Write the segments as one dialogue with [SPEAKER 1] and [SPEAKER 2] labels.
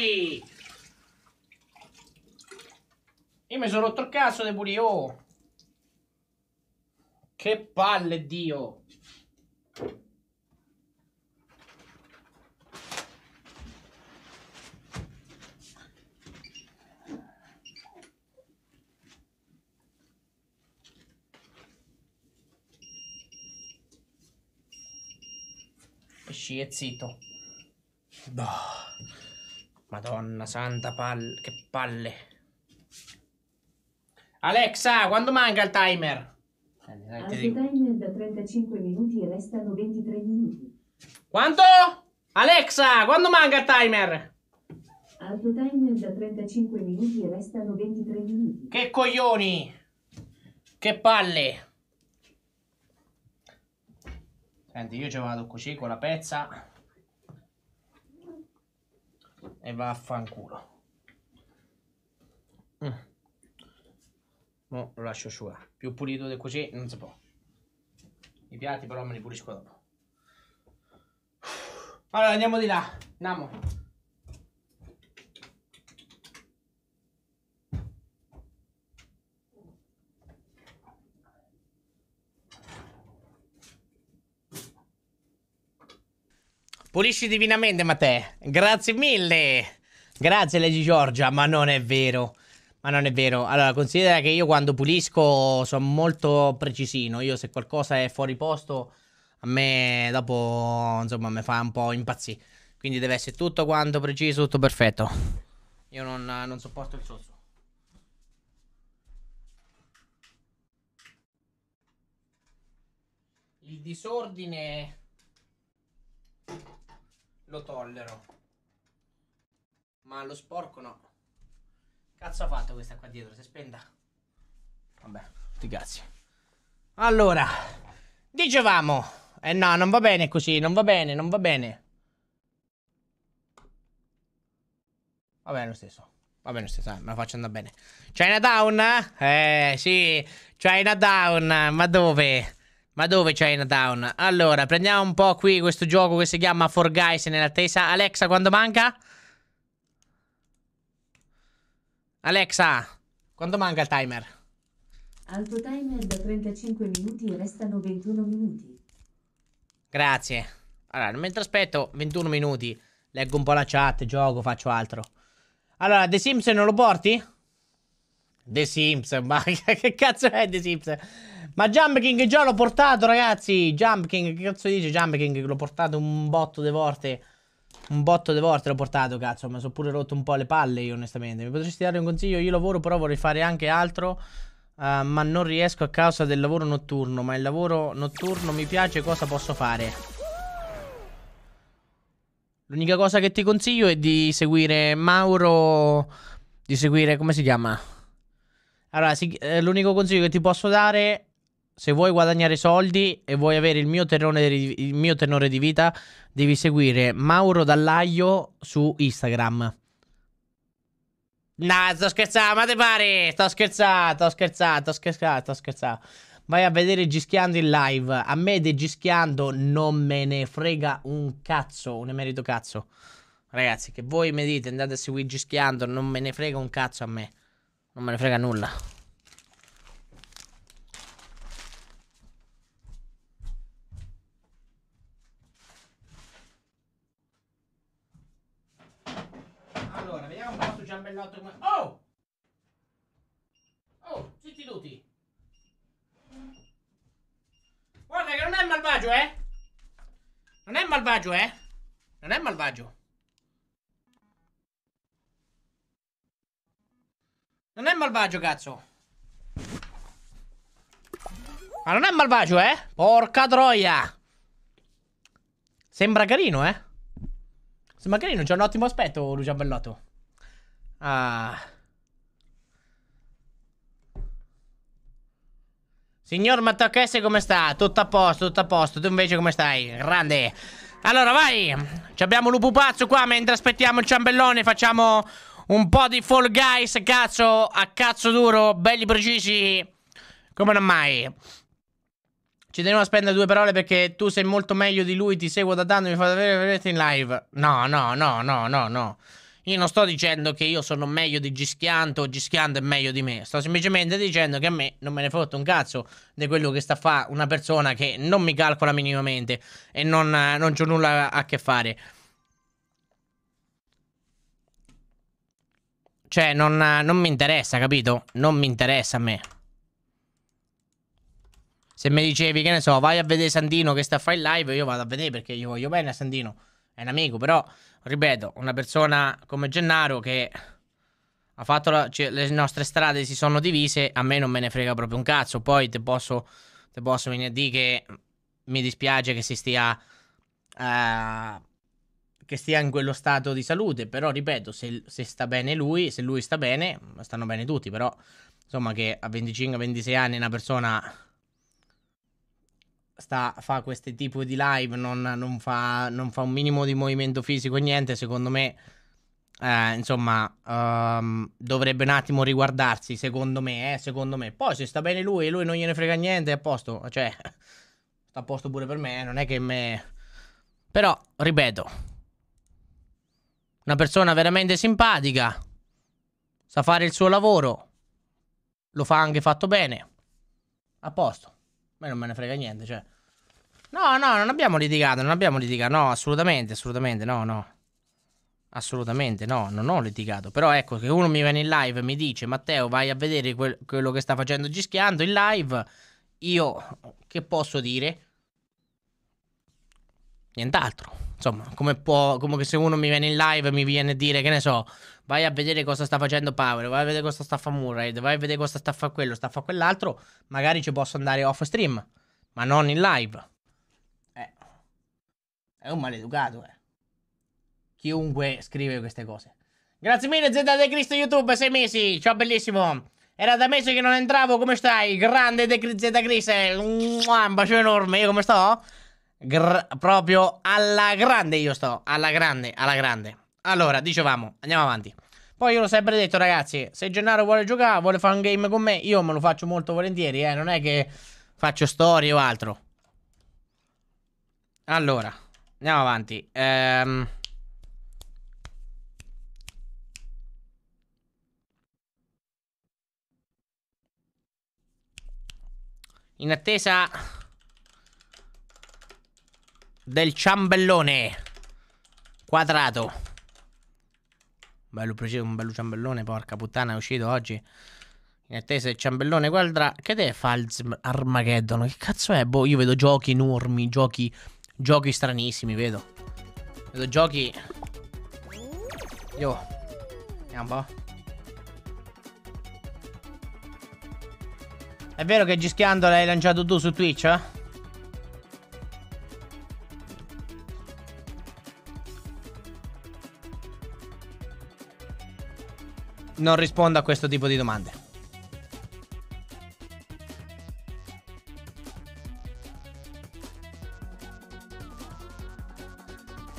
[SPEAKER 1] qui. Io mi sono rotto il cazzo di pure io. Che palle, Dio. Esci e zitto. Bah. Madonna santa palle, che palle. Alexa, quando manca il timer? Questo eh, timer da 35 minuti e restano 23 minuti. Quanto? Alexa, quando manca il timer? Alto timer da 35 minuti e restano 23 minuti. Che coglioni! Che palle! Senti, io ci vado così con la pezza. E vaffanculo. Mm. No, lo lascio asciugare. Eh. Più pulito di così non si può. I piatti però me li pulisco dopo. Allora andiamo di là. Andiamo. Pulisci divinamente, Matteo. Grazie mille. Grazie, Lady Giorgia, ma non è vero. Ma non è vero. Allora, considera che io quando pulisco sono molto precisino. Io se qualcosa è fuori posto, a me dopo, insomma, mi fa un po' impazzire. Quindi deve essere tutto quanto preciso, tutto perfetto. Io non, non sopporto il sozzo. Il disordine lo tollero. Ma lo sporco no. Cazzo ha fatto questa qua dietro, si spenda. Vabbè, ti cazzi. Allora, dicevamo... Eh no, non va bene così, non va bene, non va bene. Va bene lo stesso. Va bene lo stesso, me la faccio andare bene. C'è China Down? Eh, sì, c'è China Down, ma dove? Ma dove Chinatown? Allora, prendiamo un po' qui questo gioco che si chiama For Guys nell'attesa. Alexa, quando manca? Alexa, quando manca il timer? Alto timer da 35 minuti restano 21 minuti. Grazie. Allora, mentre aspetto 21 minuti, leggo un po' la chat, gioco, faccio altro. Allora, The Sims non lo porti? The Sims, ma che cazzo è The Sims? Ma Jump King già l'ho portato, ragazzi. Jump King, che cazzo dice Jump King? L'ho portato un botto di volte. Un botto di volte l'ho portato, cazzo. Mi sono pure rotto un po' le palle, io, onestamente. Mi potresti dare un consiglio? Io lavoro, però vorrei fare anche altro. Uh, ma non riesco a causa del lavoro notturno. Ma il lavoro notturno mi piace, cosa posso fare? L'unica cosa che ti consiglio è di seguire Mauro. Di seguire, come si chiama? Allora, eh, l'unico consiglio che ti posso dare se vuoi guadagnare soldi e vuoi avere il mio, terrone, il mio tenore di vita, devi seguire Mauro Dallaio su Instagram. No, sto scherzando, ma te pare? Sto scherzando, sto scherzando, sto scherzando, sto scherzando. Vai a vedere Gischiando in live. A me De Gischiando non me ne frega un cazzo, un emerito cazzo. Ragazzi, che voi mi dite, andate a seguire Gischiando, non me ne frega un cazzo a me. Non me ne frega nulla. malvagio, eh? Non è malvagio, eh? Non è malvagio. Non è malvagio, cazzo. Ma non è malvagio, eh? Porca troia. Sembra carino, eh? Sembra carino, c'è un ottimo aspetto, Lucia Bellotto. Ah... Signor Mattachese, come sta? Tutto a posto, tutto a posto. Tu invece come stai? Grande. Allora, vai. Ci abbiamo l'upupazzo qua mentre aspettiamo il ciambellone. Facciamo un po' di Fall Guys, cazzo, a cazzo duro, belli precisi. Come non mai. Ci tenevo a spendere due parole perché tu sei molto meglio di lui, ti seguo da tanto, mi fai vedere in live. No, no, no, no, no, no. Io non sto dicendo che io sono meglio di Gischianto o Gischianto è meglio di me. Sto semplicemente dicendo che a me non me ne fotte un cazzo di quello che sta a fare una persona che non mi calcola minimamente e non, non c'ho nulla a che fare. Cioè, non, non mi interessa, capito? Non mi interessa a me. Se mi dicevi, che ne so, vai a vedere Sandino che sta a fare live, io vado a vedere perché io voglio bene a Sandino è un amico, però, ripeto, una persona come Gennaro che ha fatto la, cioè, le nostre strade si sono divise, a me non me ne frega proprio un cazzo, poi te posso, te posso venire a dire che mi dispiace che si stia... Uh, che stia in quello stato di salute, però ripeto, se, se, sta bene lui, se lui sta bene, stanno bene tutti, però insomma che a 25-26 anni una persona sta, fa questo tipo di live, non, non, fa, non, fa, un minimo di movimento fisico, niente, secondo me, eh, insomma, um, dovrebbe un attimo riguardarsi, secondo me, eh, secondo me. Poi se sta bene lui e lui non gliene frega niente, è a posto, cioè, sta a posto pure per me, non è che me... Però, ripeto, una persona veramente simpatica, sa fare il suo lavoro, lo fa anche fatto bene, a posto me non me ne frega niente, cioè. No, no, non abbiamo litigato, non abbiamo litigato. No, assolutamente, assolutamente, no, no. Assolutamente no, non ho litigato. Però ecco che uno mi viene in live e mi dice Matteo vai a vedere quel, quello che sta facendo Gischiando in live. Io che posso dire? nient'altro. Insomma, come può, come se uno mi viene in live e mi viene a dire, che ne so, vai a vedere cosa sta facendo Power, vai a vedere cosa sta facendo Murray, vai a vedere cosa sta facendo quello, sta facendo quell'altro, magari ci posso andare off stream, ma non in live. Eh, è un maleducato, eh. Chiunque scrive queste cose. Grazie mille, Z De Cristo YouTube, sei mesi, ciao bellissimo. Era da mesi che non entravo, come stai? Grande De Z Cristo, eh. un bacio enorme, come sto? Gr proprio alla grande io sto, alla grande, alla grande. Allora, dicevamo, andiamo avanti. Poi io l'ho sempre detto, ragazzi, se Gennaro vuole giocare, vuole fare un game con me, io me lo faccio molto volentieri, eh, non è che faccio storie o altro. Allora, andiamo avanti. Ehm... In attesa del ciambellone quadrato. Bello, preciso, un bello ciambellone, porca puttana, è uscito oggi. In attesa del ciambellone quadra. Che te fa il Armageddon? Che cazzo è? Boh, io vedo giochi enormi, giochi, giochi stranissimi, vedo. Vedo giochi... Io... Andiamo un po'. È vero che Gischiando l'hai lanciato tu su Twitch, eh? non rispondo a questo tipo di domande.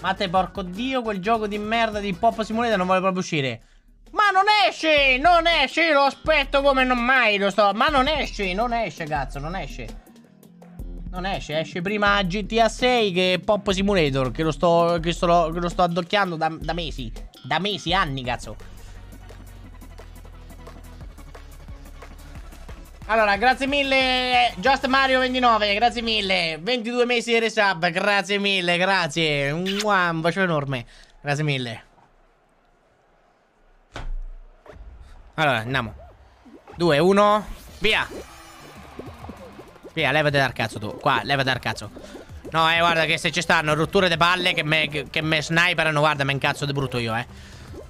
[SPEAKER 1] Ma te porco dio, quel gioco di merda di Pop Simulator non vuole proprio uscire. Ma non esce, non esce, lo aspetto come non mai lo sto. Ma non esce, non esce, cazzo, non esce. Non esce, esce prima GTA 6 che Pop Simulator, che lo sto, che sto, che lo sto addocchiando da, da mesi. Da mesi, anni, cazzo. Allora, grazie mille, eh, Just Mario 29, grazie mille, 22 mesi di resub, grazie mille, grazie, un bacio enorme, grazie mille. Allora, andiamo. 2, 1, via. Via, levate dal cazzo tu, qua, levate dal cazzo. No, eh, guarda che se ci stanno rotture di palle che me, che, che me sniperano, guarda, me incazzo di brutto io, eh.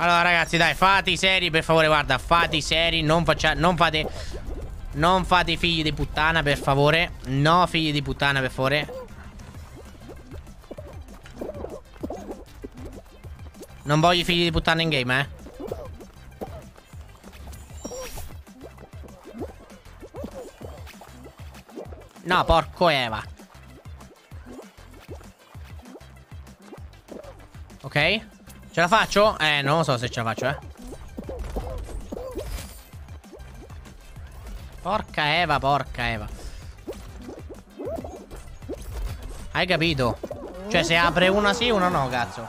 [SPEAKER 1] Allora, ragazzi, dai, fate i seri, per favore, guarda, fate i seri, non, faccia, non fate... Non fate figli di puttana, per favore. No, figli di puttana, per favore. Non voglio figli di puttana in game, eh. No, porco Eva. Ok. Ce la faccio? Eh, non lo so se ce la faccio, eh. Porca Eva, porca Eva. Hai capito? Cioè se apre una sì, una no, cazzo.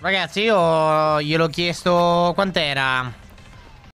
[SPEAKER 1] Ragazzi, io gliel'ho chiesto quant'era?